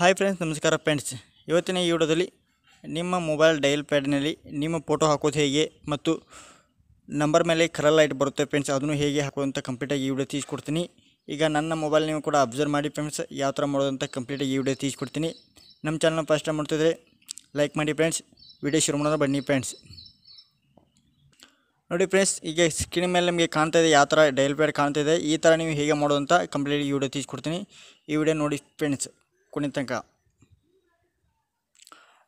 hi friends ನಮಸ್ಕಾರ friends ಇವತ್ತಿನ ಈ ವಿಡಿಯೋದಲ್ಲಿ ನಿಮ್ಮ ಮೊಬೈಲ್ ಡಯಲ್ ಪ್ಯಾಡ್ನಲ್ಲಿ ನಿಮ್ಮ ಫೋಟೋ ಹಾಕೋದು ಹೇಗೆ ಮತ್ತು ನಂಬರ್ ಮೇಲೆ ಕರಲ್ ಲೈಟ್ ಬರುತ್ತೆ ಫ್ರೆಂಡ್ಸ್ ಅದನ್ನು ಹೇಗೆ ಹಾಕೋದಂತ ಕಂಪ್ಲೀಟಾಗಿ ಈ ವಿಡಿಯೋ ತೀಸ್ಕೊಡ್ತೀನಿ ಈಗ ನನ್ನ ಮೊಬೈಲ್ ನೀವು ಕೂಡ ಅಬ್ಸರ್ವ್ ಮಾಡಿ ಫ್ರೆಂಡ್ಸ್ ಯಾವ ಥರ ಮಾಡೋದಂತ ಕಂಪ್ಲೀಟಾಗಿ ಈ ವಿಡಿಯೋ ತೀಸ್ಕೊಡ್ತೀನಿ ನಮ್ಮ ಚಾನಲ್ನ ಫಸ್ಟ್ ಟೈಮ್ ಮಾಡ್ತಿದ್ರೆ ಲೈಕ್ ಮಾಡಿ ಫ್ರೆಂಡ್ಸ್ ವಿಡಿಯೋ ಶುರು ಮಾಡೋದ್ರೆ ಬನ್ನಿ ಫ್ರೆಂಡ್ಸ್ ನೋಡಿ ಫ್ರೆಂಡ್ಸ್ ಈಗ ಸ್ಕ್ರೀನ್ ಮೇಲೆ ನಿಮಗೆ ಕಾಣ್ತಾ ಇದೆ ಯಾವ ಥರ ಡೈಲ್ ಪ್ಯಾಡ್ ಕಾಣ್ತಾ ಇದೆ ಈ ಥರ ನೀವು ಹೇಗೆ ಮಾಡೋದಂತ ಕಂಪ್ಲೀಟಾಗಿ ಈ ವಿಡಿಯೋ ತೀಸ್ಕೊಡ್ತೀನಿ ಈ ವಿಡಿಯೋ ನೋಡಿ ಫ್ರೆಂಡ್ಸ್ ತನಕ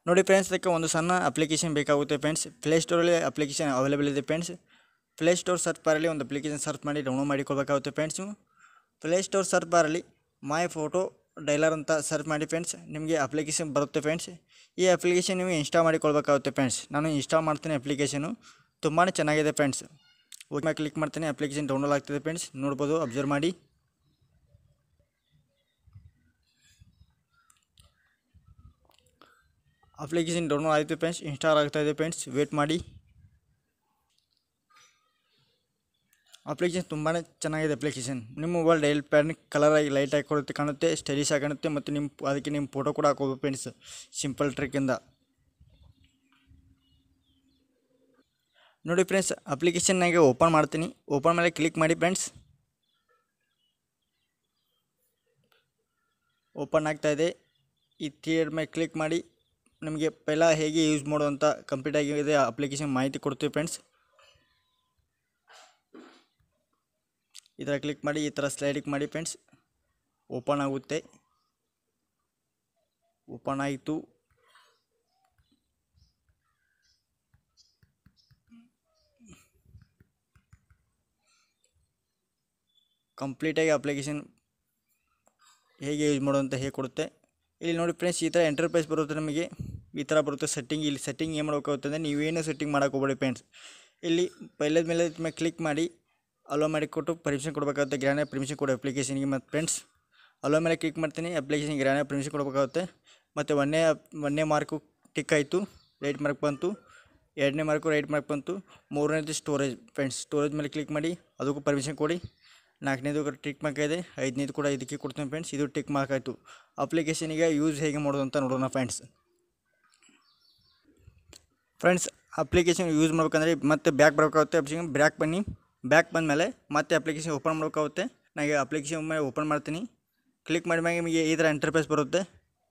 ನೋಡಿ ಫ್ರೆಂಡ್ಸ್ ಅದಕ್ಕೆ ಒಂದು ಸಣ್ಣ ಅಪ್ಲಿಕೇಶನ್ ಬೇಕಾಗುತ್ತೆ ಫ್ರೆಂಡ್ಸ್ ಪ್ಲೇಸ್ಟೋರಲ್ಲಿ ಅಪ್ಲಿಕೇಶನ್ ಅವೈಲೇಬಲ್ ಇದೆ ಫ್ರೆಂಡ್ಸ್ ಪ್ಲೇಸ್ಟೋರ್ ಸರ್ಚ್ ಬಾರಲ್ಲಿ ಒಂದು ಅಪ್ಲಿಕೇಶನ್ ಸರ್ಚ್ ಮಾಡಿ ಡೌನ್ಲೋಡ್ ಮಾಡಿಕೊಳ್ಬೇಕಾಗುತ್ತೆ ಫ್ರೆಂಡ್ಸು ಪ್ಲೇಸ್ಟೋರ್ ಸರ್ಚ್ ಬಾರಲ್ಲಿ ಮೈ ಫೋಟೋ ಡೈಲರ್ ಅಂತ ಸರ್ಚ್ ಮಾಡಿ ಫ್ರೆಂಡ್ಸ್ ನಿಮಗೆ ಅಪ್ಲಿಕೇಶನ್ ಬರುತ್ತೆ ಫ್ರೆಂಡ್ಸ್ ಈ ಅಪ್ಲಿಕೇಶನ್ ನೀವು ಇನ್ಸ್ಟಾಲ್ ಮಾಡಿಕೊಳ್ಬೇಕಾಗುತ್ತೆ ಫ್ರೆಂಡ್ಸ್ ನಾನು ಇನ್ಸ್ಟಾಲ್ ಮಾಡ್ತೀನಿ ಅಪ್ಲಿಕೇಶನು ತುಂಬಾ ಚೆನ್ನಾಗಿದೆ ಫ್ರೆಂಡ್ಸ್ ಓಕೆ ಕ್ಲಿಕ್ ಮಾಡ್ತೀನಿ ಅಪ್ಲಿಕೇಶನ್ ಡೌನ್ಲೋಡ್ ಆಗ್ತಿದೆ ಫ್ರೆಂಡ್ಸ್ ನೋಡ್ಬೋದು ಅಬ್ಸರ್ವ್ ಮಾಡಿ ಅಪ್ಲಿಕೇಶನ್ ಡೌನ್ಲೋಡ್ ಆಯಿತು ಫ್ರೆಂಡ್ಸ್ ಇನ್ಸ್ಟಾಲ್ ಇದೆ ಫ್ರೆಂಡ್ಸ್ ವೇಟ್ ಮಾಡಿ ಅಪ್ಲಿಕೇಶನ್ ತುಂಬಾ ಚೆನ್ನಾಗಿದೆ ಅಪ್ಲಿಕೇಶನ್ ನಿಮ್ಮ ಮೊಬೈಲ್ ಡೈಲ್ ಪ್ಯಾನ್ ಕಲರಾಗಿ ಲೈಟಾಗಿ ಕೊಡುತ್ತೆ ಕಾಣುತ್ತೆ ಸ್ಟೈಲಿಶ್ ಆಗಿ ಕಾಣುತ್ತೆ ಮತ್ತು ನಿಮ್ಮ ಅದಕ್ಕೆ ನಿಮ್ಮ ಫೋಟೋ ಕೂಡ ಹಾಕೋಬೋದು ಫ್ರೆಂಡ್ಸ್ ಸಿಂಪಲ್ ಟ್ರಿಕ್ಕಿಂದ ನೋಡಿ ಫ್ರೆಂಡ್ಸ್ ಅಪ್ಲಿಕೇಶನ್ನಾಗೆ ಓಪನ್ ಮಾಡ್ತೀನಿ ಓಪನ್ ಮೇಲೆ ಕ್ಲಿಕ್ ಮಾಡಿ ಫ್ರೆಂಡ್ಸ್ ಓಪನ್ ಆಗ್ತಾಯಿದೆ ಈ ಥಿಯೇಟರ್ ಮೇಲೆ ಕ್ಲಿಕ್ ಮಾಡಿ ನಮಗೆ ಪೆಲ ಹೇಗೆ ಯೂಸ್ ಮಾಡುವಂಥ ಕಂಪ್ಲೀಟ್ ಆಗಿದೆ ಅಪ್ಲಿಕೇಶನ್ ಮಾಹಿತಿ ಕೊಡ್ತೀವಿ ಫ್ರೆಂಡ್ಸ್ ಈ ಥರ ಕ್ಲಿಕ್ ಮಾಡಿ ಈ ಥರ ಸ್ಲೈಡ್ ಮಾಡಿ ಫ್ರೆಂಡ್ಸ್ ಓಪನ್ ಆಗುತ್ತೆ ಓಪನ್ ಆಯಿತು ಕಂಪ್ಲೀಟಾಗಿ ಅಪ್ಲಿಕೇಶನ್ ಹೇಗೆ ಯೂಸ್ ಮಾಡೋ ಅಂತ ಹೇಗೆ ಕೊಡುತ್ತೆ ಇಲ್ಲಿ ನೋಡಿ ಫ್ರೆಂಡ್ಸ್ ಈ ಥರ ಎಂಟರ್ಪ್ರೈಸ್ ಬರುತ್ತೆ ನಮಗೆ ಈ ಥರ ಬರುತ್ತೆ ಸೆಟ್ಟಿಂಗ್ ಇಲ್ಲಿ ಸೆಟ್ಟಿಂಗ್ ಏನು ಅಂದರೆ ನೀವೇನು ಸೆಟ್ಟಿಂಗ್ ಹೋಗ್ಬೇಡಿ ಫ್ರೆಂಡ್ಸ್ ಇಲ್ಲಿ ಪೈಲದ ಮೇಲೆ ಮೇಲೆ ಕ್ಲಿಕ್ ಮಾಡಿ ಅಲೋ ಮಾಡಿ ಕೊಟ್ಟು ಪರ್ಮಿಷನ್ ಕೊಡಬೇಕಾಗುತ್ತೆ ಗ್ರಾನೇ ಪರ್ಮಿಷನ್ ಕೊಡು ಅಪ್ಲಿಕೇಶನ್ಗೆ ಮತ್ತು ಫ್ರೆಂಡ್ಸ್ ಅಲೋ ಮೇಲೆ ಕ್ಲಿಕ್ ಮಾಡ್ತೀನಿ ಅಪ್ಲಿಕೇಶನ್ಗೆ ಗ್ರ್ಯಾನೇ ಪರ್ಮಿಷನ್ ಕೊಡಬೇಕಾಗುತ್ತೆ ಮತ್ತು ಒಂದನೇ ಒಂದನೇ ಮಾರ್ಕು ಟಿಕ್ ಆಯಿತು ರೈಟ್ ಮಾರ್ಕ್ ಬಂತು ಎರಡನೇ ಮಾರ್ಕು ರೈಟ್ ಮಾರ್ಕ್ ಬಂತು ಮೂರನೇದು ಸ್ಟೋರೇಜ್ ಫ್ರೆಂಡ್ಸ್ ಸ್ಟೋರೇಜ್ ಮೇಲೆ ಕ್ಲಿಕ್ ಮಾಡಿ ಅದಕ್ಕೂ ಪರ್ಮಿಷನ್ ಕೊಡಿ ನಾಲ್ಕನೇದು ಟಿಕ್ ಮಾರ್ಕ್ ಇದೆ ಐದನೇದು ಕೂಡ ಇದಕ್ಕೆ ಕೊಡ್ತೀನಿ ಫ್ರೆಂಡ್ಸ್ ಇದು ಟಿಕ್ ಮಾರ್ಕ್ ಆಯಿತು ಅಪ್ಲಿಕೇಶನಿಗೆ ಯೂಸ್ ಹೇಗೆ ಮಾಡೋದು ಅಂತ ನೋಡೋಣ ಫ್ರೆಂಡ್ಸ್ ಫ್ರೆಂಡ್ಸ್ ಅಪ್ಲಿಕೇಶನ್ ಯೂಸ್ ಮಾಡ್ಬೇಕಂದ್ರೆ ಮತ್ತೆ ಬ್ಯಾಕ್ ಬರಬೇಕಾಗುತ್ತೆ ಅಪ್ಲಿಕೇಶನ್ ಬ್ಯಾಕ್ ಬನ್ನಿ ಬ್ಯಾಕ್ ಬಂದ ಮೇಲೆ ಮತ್ತೆ ಅಪ್ಲಿಕೇಶನ್ ಓಪನ್ ಮಾಡಬೇಕಾಗುತ್ತೆ ನನಗೆ ಅಪ್ಲಿಕೇಶನ್ ಮೇಲೆ ಓಪನ್ ಮಾಡ್ತೀನಿ ಕ್ಲಿಕ್ ಮಾಡಿದ ಮೇಲೆ ನಿಮಗೆ ಈ ಥರ ಇಂಟರ್ಫೇಸ್ ಬರುತ್ತೆ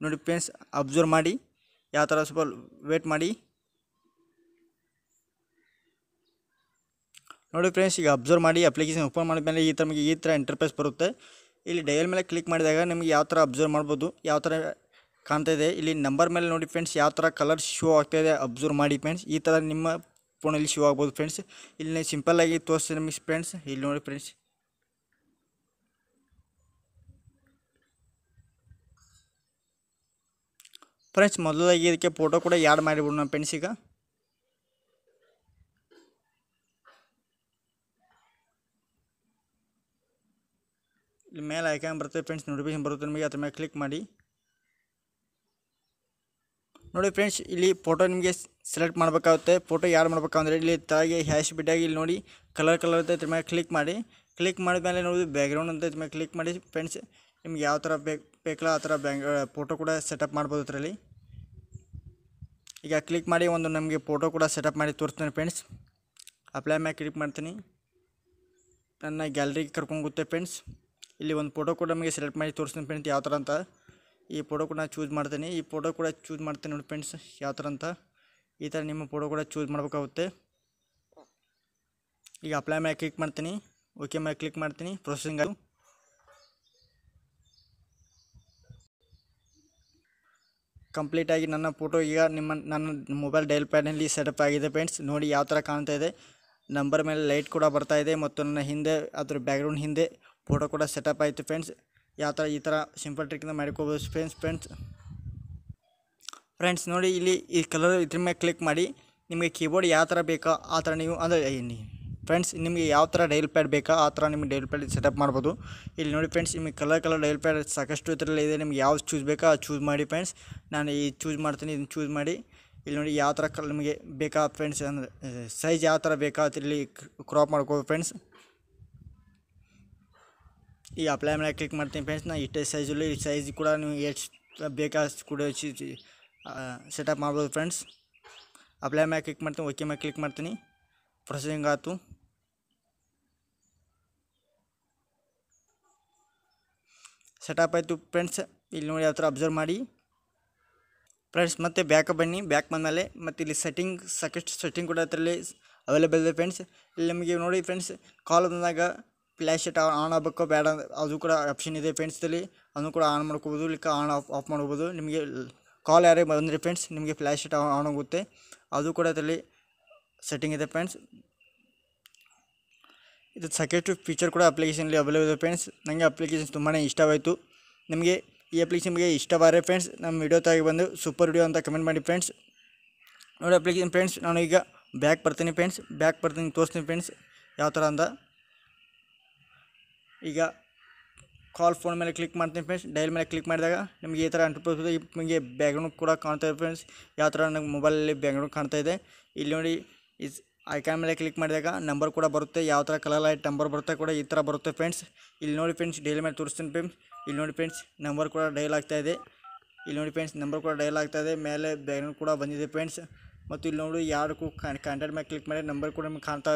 ನೋಡಿ ಫ್ರೆಂಡ್ಸ್ ಅಬ್ಸರ್ವ್ ಮಾಡಿ ಯಾವ ಥರ ಸ್ವಲ್ಪ ವೇಟ್ ಮಾಡಿ ನೋಡಿ ಫ್ರೆಂಡ್ಸ್ ಈಗ ಅಬ್ಸರ್ವ್ ಮಾಡಿ ಅಪ್ಲಿಕೇಶನ್ ಓಪನ್ ಮಾಡಿದ ಮೇಲೆ ಈ ಥರ ನಮಗೆ ಈ ಥರ ಇಂಟರ್ಫೇಸ್ ಬರುತ್ತೆ ಇಲ್ಲಿ ಡಯಲ್ ಮೇಲೆ ಕ್ಲಿಕ್ ಮಾಡಿದಾಗ ನಿಮಗೆ ಯಾವ ಥರ ಅಬ್ಸರ್ವ್ ಮಾಡ್ಬೋದು ಯಾವ ಥರ ಕಾಣ್ತಾ ಇದೆ ಇಲ್ಲಿ ನಂಬರ್ ಮೇಲೆ ನೋಡಿ ಫ್ರೆಂಡ್ಸ್ ಯಾವ ಥರ ಕಲರ್ ಶೋ ಆಗ್ತಾ ಇದೆ ಅಬ್ಸರ್ವ್ ಮಾಡಿ ಫ್ರೆಂಡ್ಸ್ ಈ ಥರ ನಿಮ್ಮ ಫೋನಲ್ಲಿ ಶೋ ಆಗ್ಬೋದು ಫ್ರೆಂಡ್ಸ್ ಇಲ್ಲಿ ಆಗಿ ತೋರಿಸ್ತೀನಿ ನಿಮಗೆ ಫ್ರೆಂಡ್ಸ್ ಇಲ್ಲಿ ನೋಡಿ ಫ್ರೆಂಡ್ಸ್ ಫ್ರೆಂಡ್ಸ್ ಮೊದಲಾಗಿ ಇದಕ್ಕೆ ಫೋಟೋ ಕೂಡ ಯಾಡ್ ಮಾಡಿಬಿಡೋಣ ನಮ್ಮ ಫ್ರೆಂಡ್ಸ್ ಈಗ ಇಲ್ಲಿ ಮೇಲೆ ಐಕಾನ್ ಬರುತ್ತೆ ಫ್ರೆಂಡ್ಸ್ ನೋಟಿಫಿಕೇಶನ್ ಬರುತ್ತೆ ನಿಮಗೆ ಅದ್ರ ಮೇಲೆ ಕ್ಲಿಕ್ ಮಾಡಿ ನೋಡಿ ಫ್ರೆಂಡ್ಸ್ ಇಲ್ಲಿ ಫೋಟೋ ನಿಮಗೆ ಸೆಲೆಕ್ಟ್ ಮಾಡಬೇಕಾಗುತ್ತೆ ಫೋಟೋ ಯಾರು ಮಾಡಬೇಕಂದ್ರೆ ಇಲ್ಲಿ ತಾಯಿಗೆ ಹ್ಯಾಶ್ ಬಿಟ್ಟಾಗಿ ಇಲ್ಲಿ ನೋಡಿ ಕಲರ್ ಕಲರ್ ಅಂತ ಇದ್ರ ಮೇಲೆ ಕ್ಲಿಕ್ ಮಾಡಿ ಕ್ಲಿಕ್ ಮಾಡಿದ ಮೇಲೆ ನೋಡಿ ಬ್ಯಾಕ್ಗ್ರೌಂಡ್ ಅಂತ ಇದ್ರ ಮೇಲೆ ಕ್ಲಿಕ್ ಮಾಡಿ ಫ್ರೆಂಡ್ಸ್ ನಿಮ್ಗೆ ಯಾವ ಥರ ಬೇಕು ಬೇಕಲ್ಲ ಆ ಥರ ಬ್ಯಾಂಗ್ ಫೋಟೋ ಕೂಡ ಸೆಟಪ್ ಮಾಡ್ಬೋದು ಅದರಲ್ಲಿ ಈಗ ಕ್ಲಿಕ್ ಮಾಡಿ ಒಂದು ನಮಗೆ ಫೋಟೋ ಕೂಡ ಸೆಟಪ್ ಮಾಡಿ ತೋರಿಸ್ತೀನಿ ಫ್ರೆಂಡ್ಸ್ ಅಪ್ಲೈ ಮ್ಯಾಗೆ ಕ್ಲಿಕ್ ಮಾಡ್ತೀನಿ ನನ್ನ ಗ್ಯಾಲರಿಗೆ ಕರ್ಕೊಂಡು ಗೊತ್ತೆ ಫ್ರೆಂಡ್ಸ್ ಇಲ್ಲಿ ಒಂದು ಫೋಟೋ ಕೂಡ ನಮಗೆ ಸೆಲೆಕ್ಟ್ ಮಾಡಿ ತೋರಿಸ್ತೀನಿ ಫ್ರೆಂಡ್ಸ್ ಯಾವ ಥರ ಅಂತ ಈ ಫೋಟೋ ಕೂಡ ಚೂಸ್ ಮಾಡ್ತೀನಿ ಈ ಫೋಟೋ ಕೂಡ ಚೂಸ್ ಮಾಡ್ತೀನಿ ನೋಡಿ ಫ್ರೆಂಡ್ಸ್ ಯಾವ ಥರ ಅಂತ ಈ ಥರ ನಿಮ್ಮ ಫೋಟೋ ಕೂಡ ಚೂಸ್ ಮಾಡಬೇಕಾಗುತ್ತೆ ಈಗ ಅಪ್ಲೈ ಮೇಲೆ ಕ್ಲಿಕ್ ಮಾಡ್ತೀನಿ ಓಕೆ ಮೇಲೆ ಕ್ಲಿಕ್ ಮಾಡ್ತೀನಿ ಪ್ರೊಸೆಸಿಂಗ್ ಅದು ಕಂಪ್ಲೀಟಾಗಿ ನನ್ನ ಫೋಟೋ ಈಗ ನಿಮ್ಮ ನನ್ನ ಮೊಬೈಲ್ ಡೈಲ್ ಪ್ಯಾಡ್ನಲ್ಲಿ ಸೆಟಪ್ ಆಗಿದೆ ಫ್ರೆಂಡ್ಸ್ ನೋಡಿ ಯಾವ ಥರ ಕಾಣ್ತಾ ಇದೆ ನಂಬರ್ ಮೇಲೆ ಲೈಟ್ ಕೂಡ ಬರ್ತಾ ಇದೆ ಮತ್ತು ನನ್ನ ಹಿಂದೆ ಅದರ ಬ್ಯಾಕ್ಗ್ರೌಂಡ್ ಹಿಂದೆ ಫೋಟೋ ಕೂಡ ಸೆಟಪ್ ಆಯಿತು ಫ್ರೆಂಡ್ಸ್ ಯಾವ ಥರ ಈ ಥರ ಸಿಂಪಲ್ ಟ್ರಿಕ್ನ ಮಾಡ್ಕೋಬೋದು ಫ್ರೆಂಡ್ಸ್ ಫ್ರೆಂಡ್ಸ್ ಫ್ರೆಂಡ್ಸ್ ನೋಡಿ ಇಲ್ಲಿ ಈ ಕಲರ್ ಇದ್ರ ಮೇಲೆ ಕ್ಲಿಕ್ ಮಾಡಿ ನಿಮಗೆ ಕೀಬೋರ್ಡ್ ಯಾವ ಥರ ಬೇಕೋ ಆ ಥರ ನೀವು ಅಂದರೆ ಫ್ರೆಂಡ್ಸ್ ನಿಮಗೆ ಯಾವ ಥರ ಡೈಲ್ ಪ್ಯಾಡ್ ಬೇಕಾ ಆ ಥರ ನಿಮಗೆ ಡೈಲ್ ಪ್ಯಾಡ್ ಸೆಟಪ್ ಮಾಡ್ಬೋದು ಇಲ್ಲಿ ನೋಡಿ ಫ್ರೆಂಡ್ಸ್ ನಿಮಗೆ ಕಲರ್ ಕಲರ್ ಡೈಲ್ ಪ್ಯಾಡ್ ಸಾಕಷ್ಟು ಇದರಲ್ಲಿ ಇದೆ ನಿಮ್ಗೆ ಯಾವ್ದು ಚೂಸ್ ಬೇಕಾ ಅದು ಚೂಸ್ ಮಾಡಿ ಫ್ರೆಂಡ್ಸ್ ನಾನು ಈ ಚೂಸ್ ಮಾಡ್ತೀನಿ ಇದನ್ನು ಚೂಸ್ ಮಾಡಿ ಇಲ್ಲಿ ನೋಡಿ ಯಾವ ಥರ ಕಲರ್ ನಿಮಗೆ ಬೇಕಾ ಫ್ರೆಂಡ್ಸ್ ಅಂದರೆ ಸೈಜ್ ಯಾವ ಥರ ಬೇಕಾ ಅದರಲ್ಲಿ ಕ್ರಾಪ್ ಮಾಡ್ಕೋಬೋದು ಫ್ರೆಂಡ್ಸ್ ಈ ಅಪ್ಲೈ ಮೇಲೆ ಕ್ಲಿಕ್ ಮಾಡ್ತೀನಿ ಫ್ರೆಂಡ್ಸ್ ನಾ ಈಟ್ ไซ ಜ್ ಲೈ ಸೈಜ್ ಕೂಡ ನಾನು ಎಕ್ಸ್ ಬ್ಯಾಕಪ್ ಕೂಡ ಚ ಸೆಟಪ್ ಮಾಡ್ಬಿಡೋ ಫ್ರೆಂಡ್ಸ್ ಅಪ್ಲೈ ಮೇಲೆ ಕ್ಲಿಕ್ ಮಾಡ್ತೀನಿ ಓಕೆ ಮೇಲೆ ಕ್ಲಿಕ್ ಮಾಡ್ತೀನಿ ಪ್ರೊಸೆಸಿಂಗ್ ಆತೂ ಸೆಟಪ್ ಆಯ್ತು ಫ್ರೆಂಡ್ಸ್ ಇಲ್ಲಿ ನೋಡಿ ಅದರ ऑब्ಸರ್ವ್ ಮಾಡಿ ಫ್ರೆಂಡ್ಸ್ ಮತ್ತೆ ಬ್ಯಾಕ್ ಅಬನ್ನಿ ಬ್ಯಾಕ್ ಬಂದಮೇಲೆ ಮತ್ತೆ ಇಲ್ಲಿ ಸೆಟ್ಟಿಂಗ್ ಸಕೇಸ್ಟ್ ಸೆಟ್ಟಿಂಗ್ ಕೂಡ ಅದರಲ್ಲಿ ಅವೈಲೇಬಲ್ ಇದೆ ಫ್ರೆಂಡ್ಸ್ ಇಲ್ಲಿ ನಿಮಗೆ ನೋಡಿ ಫ್ರೆಂಡ್ಸ್ ಕಾಲ್ ಬಂದಾಗ ಫ್ಲ್ಯಾಶ್ ಲೈಟ್ ಆನ್ ಆಗಬೇಕೋ ಬೇಡ ಅದು ಕೂಡ ಆಪ್ಷನ್ ಇದೆ ಫ್ರೆಂಡ್ಸಲ್ಲಿ ಅದನ್ನು ಕೂಡ ಆನ್ ಮಾಡ್ಕೋಬೋದು ಇಲ್ಲ ಆನ್ ಆಫ್ ಆಫ್ ಮಾಡ್ಬೋದು ನಿಮಗೆ ಕಾಲ್ ಯಾರೇ ಬಂದರೆ ಫ್ರೆಂಡ್ಸ್ ನಿಮಗೆ ಫ್ಲ್ಯಾಶ್ ಲೈಟ್ ಆನ್ ಆಗುತ್ತೆ ಅದು ಕೂಡ ಅದರಲ್ಲಿ ಸೆಟ್ಟಿಂಗ್ ಇದೆ ಫ್ರೆಂಡ್ಸ್ ಇದು ಸಾಕಷ್ಟು ಫೀಚರ್ ಕೂಡ ಅಪ್ಲಿಕೇಶನಲ್ಲಿ ಅವೈಲೇಬಲ್ ಇದೆ ಫ್ರೆಂಡ್ಸ್ ನನಗೆ ಅಪ್ಲಿಕೇಶನ್ ತುಂಬಾ ಇಷ್ಟವಾಯಿತು ನಿಮಗೆ ಈ ಅಪ್ಲಿಕೇಶನ್ ಬಗ್ಗೆ ಇಷ್ಟವಾದರೆ ಫ್ರೆಂಡ್ಸ್ ನಮ್ಮ ವಿಡಿಯೋ ತಾಗಿ ಬಂದು ಸೂಪರ್ ವಿಡಿಯೋ ಅಂತ ಕಮೆಂಟ್ ಮಾಡಿ ಫ್ರೆಂಡ್ಸ್ ನೋಡಿ ಅಪ್ಲಿಕೇಶನ್ ಫ್ರೆಂಡ್ಸ್ ನಾನು ಈಗ ಬ್ಯಾಕ್ ಬರ್ತೀನಿ ಫ್ರೆಂಡ್ಸ್ ಬ್ಯಾಕ್ ಬರ್ತೀನಿ ತೋರಿಸ್ತೀನಿ ಫ್ರೆಂಡ್ಸ್ ಯಾವ ಥರ ಅಂದ ಈಗ ಕಾಲ್ ಫೋನ್ ಮೇಲೆ ಕ್ಲಿಕ್ ಮಾಡ್ತೀನಿ ಫ್ರೆಂಡ್ಸ್ ಡೈಲ್ ಮೇಲೆ ಕ್ಲಿಕ್ ಮಾಡಿದಾಗ ನಿಮಗೆ ಈ ಥರ ಅಂಟ್ರಪ್ರೈಸ್ ನಿಮಗೆ ಬ್ಯಾಕ್ಗ್ರೌಂಡ್ ಕೂಡ ಕಾಣ್ತಾ ಇದೆ ಫ್ರೆಂಡ್ಸ್ ಯಾವ ಥರ ನಂಗೆ ಮೊಬೈಲಲ್ಲಿ ಬ್ಯಾಕ್ಗ್ರೌಂಡ್ ಕಾಣ್ತಾ ಇದೆ ಇಲ್ಲಿ ನೋಡಿ ಇಸ್ ಐಕಾನ್ ಮೇಲೆ ಕ್ಲಿಕ್ ಮಾಡಿದಾಗ ನಂಬರ್ ಕೂಡ ಬರುತ್ತೆ ಯಾವ ಥರ ಕಲರ್ ಲೈಟ್ ನಂಬರ್ ಬರುತ್ತೆ ಕೂಡ ಈ ಥರ ಬರುತ್ತೆ ಫ್ರೆಂಡ್ಸ್ ಇಲ್ಲಿ ನೋಡಿ ಫ್ರೆಂಡ್ಸ್ ಡೈಲ್ ಮೇಲೆ ತೋರಿಸ್ತೀನಿ ಫ್ರೆಂಡ್ಸ್ ಇಲ್ಲಿ ನೋಡಿ ಫ್ರೆಂಡ್ಸ್ ನಂಬರ್ ಕೂಡ ಡೈಲ್ ಆಗ್ತಾ ಇದೆ ಇಲ್ಲಿ ನೋಡಿ ಫ್ರೆಂಡ್ಸ್ ನಂಬರ್ ಕೂಡ ಡೈಲ್ ಆಗ್ತಾ ಇದೆ ಮೇಲೆ ಬ್ಯಾಕ್ಗ್ರೌಂಡ್ ಕೂಡ ಬಂದಿದೆ ಫ್ರೆಂಡ್ಸ್ ಮತ್ತು ಇಲ್ಲಿ ನೋಡಿ ಯಾರಿಗೂ ಕಾಂಟ್ಯಾಕ್ಟ್ ಮೇಲೆ ಕ್ಲಿಕ್ ಮಾಡಿ ನಂಬರ್ ಕೂಡ ನಿಮ್ಗೆ ಕಾಣ್ತಾ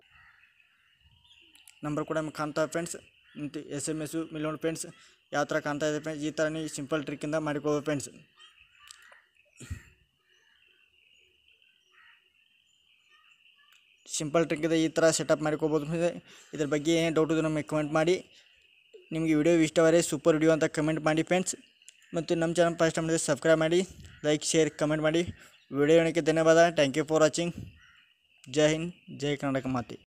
ನಂಬರ್ ಕೂಡ ನಿಮ್ಗೆ ಕಾಣ್ತಾ ಫ್ರೆಂಡ್ಸ್ ಮತ್ತು ಎಸ್ ಎಮ್ ಎಸ್ಸು ನೋಡಿ ಫ್ರೆಂಡ್ಸ್ ಯಾವ ಥರ ಕಾಣ್ತಾ ಇದೆ ಫ್ರೆಂಡ್ಸ್ ಈ ಥರ ನೀವು ಸಿಂಪಲ್ ಟ್ರಿಕ್ಕಿಂದ ಮಾಡಿಕೊಳ್ಬೋದು ಫ್ರೆಂಡ್ಸ್ ಸಿಂಪಲ್ ಟ್ರಿಕ್ಕಿಂದ ಈ ಥರ ಸೆಟಪ್ ಮಾಡಿಕೊಬೋದು ಇದ್ರ ಬಗ್ಗೆ ಏನೇ ಡೌಟ್ ಇದ್ರೆ ನಮಗೆ ಕಮೆಂಟ್ ಮಾಡಿ ನಿಮಗೆ ವಿಡಿಯೋ ಇಷ್ಟವಾದರೆ ಸೂಪರ್ ವಿಡಿಯೋ ಅಂತ ಕಮೆಂಟ್ ಮಾಡಿ ಫ್ರೆಂಡ್ಸ್ ಮತ್ತು ನಮ್ಮ ಚಾನಲ್ ಫಸ್ಟ್ ಮಾಡಿದರೆ ಸಬ್ಸ್ಕ್ರೈಬ್ ಮಾಡಿ ಲೈಕ್ ಶೇರ್ ಕಮೆಂಟ್ ಮಾಡಿ ವಿಡಿಯೋ ನೋಡೋಕ್ಕೆ ಧನ್ಯವಾದ ಥ್ಯಾಂಕ್ ಯು ಫಾರ್ ವಾಚಿಂಗ್ ಜೈ ಹಿಂದ್ ಜೈ ಕರ್ನಾಟಕ ಮಾತಿ